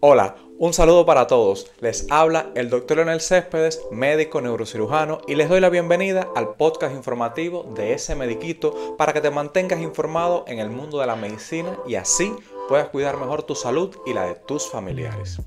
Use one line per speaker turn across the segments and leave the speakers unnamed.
Hola, un saludo para todos. Les habla el doctor Leonel Céspedes, médico neurocirujano, y les doy la bienvenida al podcast informativo de ese mediquito para que te mantengas informado en el mundo de la medicina y así puedas cuidar mejor tu salud y la de tus familiares.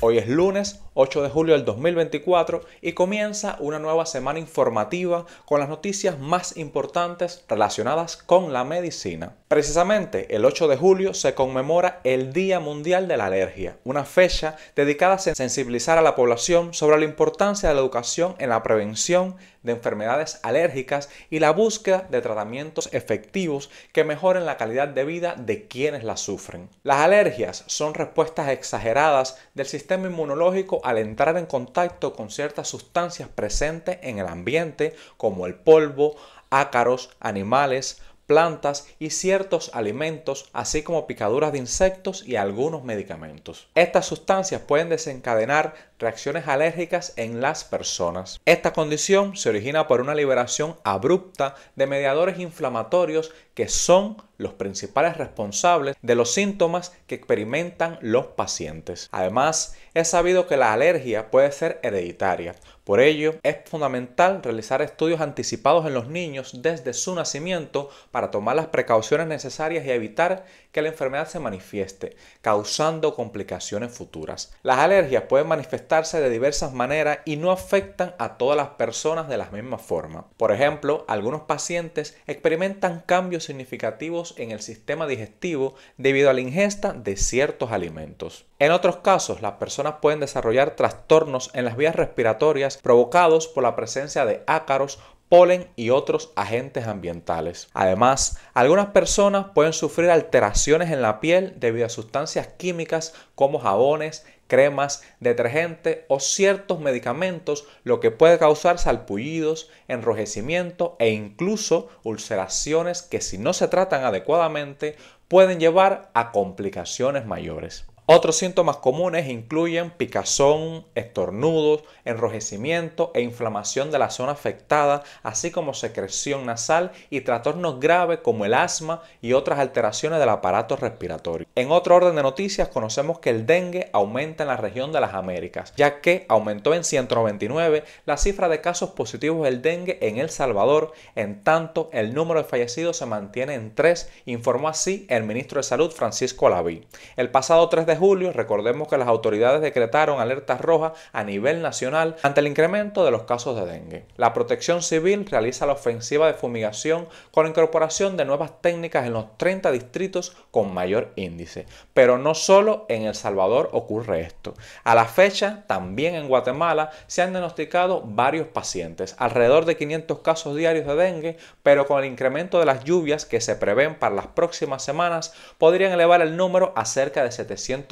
Hoy es lunes 8 de julio del 2024 y comienza una nueva semana informativa con las noticias más importantes relacionadas con la medicina. Precisamente el 8 de julio se conmemora el Día Mundial de la Alergia, una fecha dedicada a sensibilizar a la población sobre la importancia de la educación en la prevención de enfermedades alérgicas y la búsqueda de tratamientos efectivos que mejoren la calidad de vida de quienes la sufren. Las alergias son respuestas exageradas del sistema inmunológico al entrar en contacto con ciertas sustancias presentes en el ambiente, como el polvo, ácaros, animales, plantas y ciertos alimentos, así como picaduras de insectos y algunos medicamentos. Estas sustancias pueden desencadenar reacciones alérgicas en las personas. Esta condición se origina por una liberación abrupta de mediadores inflamatorios que son los principales responsables de los síntomas que experimentan los pacientes. Además, es sabido que la alergia puede ser hereditaria. Por ello, es fundamental realizar estudios anticipados en los niños desde su nacimiento para tomar las precauciones necesarias y evitar que la enfermedad se manifieste, causando complicaciones futuras. Las alergias pueden manifestar de diversas maneras y no afectan a todas las personas de la misma forma. Por ejemplo, algunos pacientes experimentan cambios significativos en el sistema digestivo debido a la ingesta de ciertos alimentos. En otros casos, las personas pueden desarrollar trastornos en las vías respiratorias provocados por la presencia de ácaros, polen y otros agentes ambientales. Además, algunas personas pueden sufrir alteraciones en la piel debido a sustancias químicas como jabones, cremas, detergente o ciertos medicamentos, lo que puede causar salpullidos, enrojecimiento e incluso ulceraciones que si no se tratan adecuadamente pueden llevar a complicaciones mayores. Otros síntomas comunes incluyen picazón, estornudos, enrojecimiento e inflamación de la zona afectada, así como secreción nasal y trastornos graves como el asma y otras alteraciones del aparato respiratorio. En otro orden de noticias, conocemos que el dengue aumenta en la región de las Américas, ya que aumentó en 199 la cifra de casos positivos del dengue en El Salvador, en tanto el número de fallecidos se mantiene en 3, informó así el ministro de Salud Francisco Laví. El pasado 3 de julio, recordemos que las autoridades decretaron alertas rojas a nivel nacional ante el incremento de los casos de dengue. La protección civil realiza la ofensiva de fumigación con incorporación de nuevas técnicas en los 30 distritos con mayor índice. Pero no solo en El Salvador ocurre esto. A la fecha, también en Guatemala se han diagnosticado varios pacientes, alrededor de 500 casos diarios de dengue, pero con el incremento de las lluvias que se prevén para las próximas semanas, podrían elevar el número a cerca de 700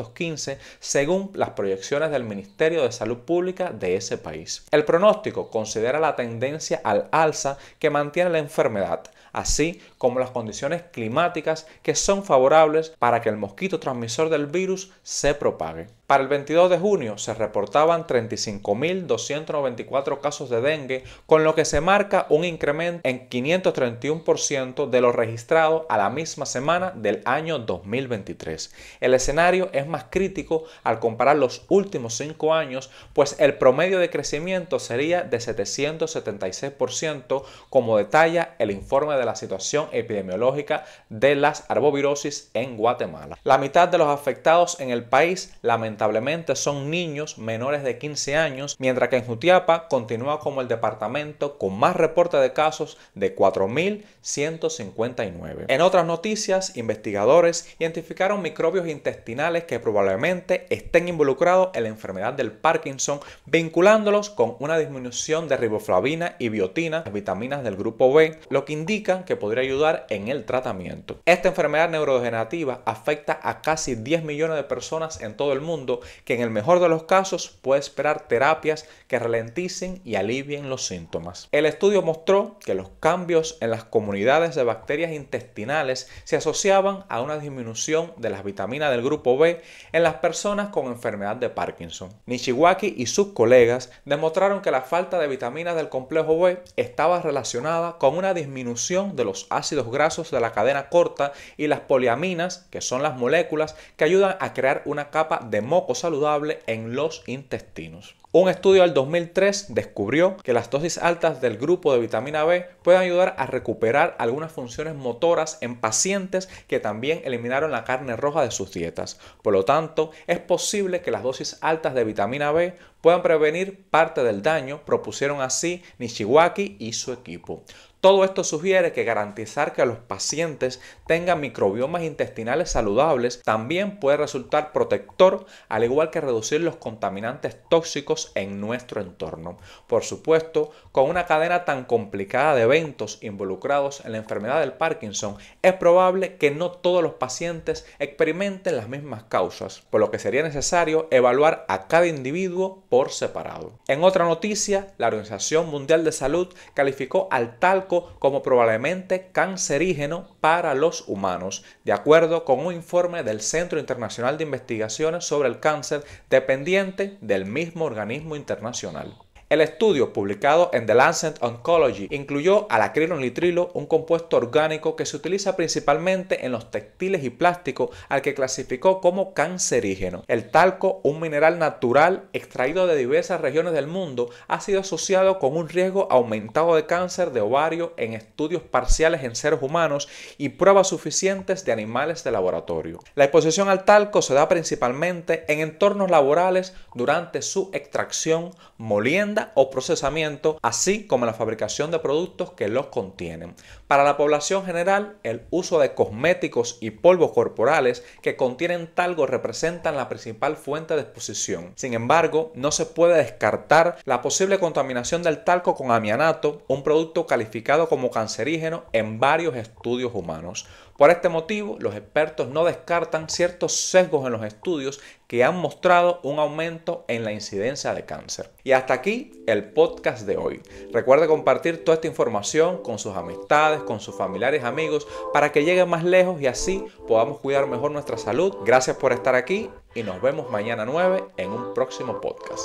según las proyecciones del Ministerio de Salud Pública de ese país. El pronóstico considera la tendencia al alza que mantiene la enfermedad, así como las condiciones climáticas que son favorables para que el mosquito transmisor del virus se propague. Para el 22 de junio se reportaban 35.294 casos de dengue, con lo que se marca un incremento en 531% de lo registrado a la misma semana del año 2023. El escenario es más crítico al comparar los últimos 5 años, pues el promedio de crecimiento sería de 776%, como detalla el informe de la situación epidemiológica de las arbovirosis en Guatemala. La mitad de los afectados en el país lamentablemente son niños menores de 15 años, mientras que en Jutiapa continúa como el departamento con más reporte de casos de 4.159. En otras noticias, investigadores identificaron microbios intestinales que probablemente estén involucrados en la enfermedad del Parkinson, vinculándolos con una disminución de riboflavina y biotina, vitaminas del grupo B, lo que indica que podría ayudar en el tratamiento. Esta enfermedad neurodegenerativa afecta a casi 10 millones de personas en todo el mundo que en el mejor de los casos puede esperar terapias que ralenticen y alivien los síntomas. El estudio mostró que los cambios en las comunidades de bacterias intestinales se asociaban a una disminución de las vitaminas del grupo B en las personas con enfermedad de Parkinson. Nishiwaki y sus colegas demostraron que la falta de vitaminas del complejo B estaba relacionada con una disminución de los ácidos grasos de la cadena corta y las poliaminas, que son las moléculas que ayudan a crear una capa de moco saludable en los intestinos. Un estudio del 2003 descubrió que las dosis altas del grupo de vitamina B pueden ayudar a recuperar algunas funciones motoras en pacientes que también eliminaron la carne roja de sus dietas. Por lo tanto, es posible que las dosis altas de vitamina B puedan prevenir parte del daño, propusieron así Nishiwaki y su equipo. Todo esto sugiere que garantizar que los pacientes tengan microbiomas intestinales saludables también puede resultar protector, al igual que reducir los contaminantes tóxicos en nuestro entorno. Por supuesto, con una cadena tan complicada de eventos involucrados en la enfermedad del Parkinson, es probable que no todos los pacientes experimenten las mismas causas, por lo que sería necesario evaluar a cada individuo separado. En otra noticia, la Organización Mundial de Salud calificó al talco como probablemente cancerígeno para los humanos, de acuerdo con un informe del Centro Internacional de Investigaciones sobre el Cáncer dependiente del mismo organismo internacional. El estudio publicado en The Lancet Oncology incluyó al acrilonitrilo, un compuesto orgánico que se utiliza principalmente en los textiles y plásticos, al que clasificó como cancerígeno. El talco, un mineral natural extraído de diversas regiones del mundo, ha sido asociado con un riesgo aumentado de cáncer de ovario en estudios parciales en seres humanos y pruebas suficientes de animales de laboratorio. La exposición al talco se da principalmente en entornos laborales durante su extracción moliendo o procesamiento, así como la fabricación de productos que los contienen. Para la población general, el uso de cosméticos y polvos corporales que contienen talgo representan la principal fuente de exposición. Sin embargo, no se puede descartar la posible contaminación del talco con amianato, un producto calificado como cancerígeno en varios estudios humanos. Por este motivo, los expertos no descartan ciertos sesgos en los estudios que han mostrado un aumento en la incidencia de cáncer. Y hasta aquí el podcast de hoy. Recuerde compartir toda esta información con sus amistades, con sus familiares, amigos, para que llegue más lejos y así podamos cuidar mejor nuestra salud. Gracias por estar aquí y nos vemos mañana 9 en un próximo podcast.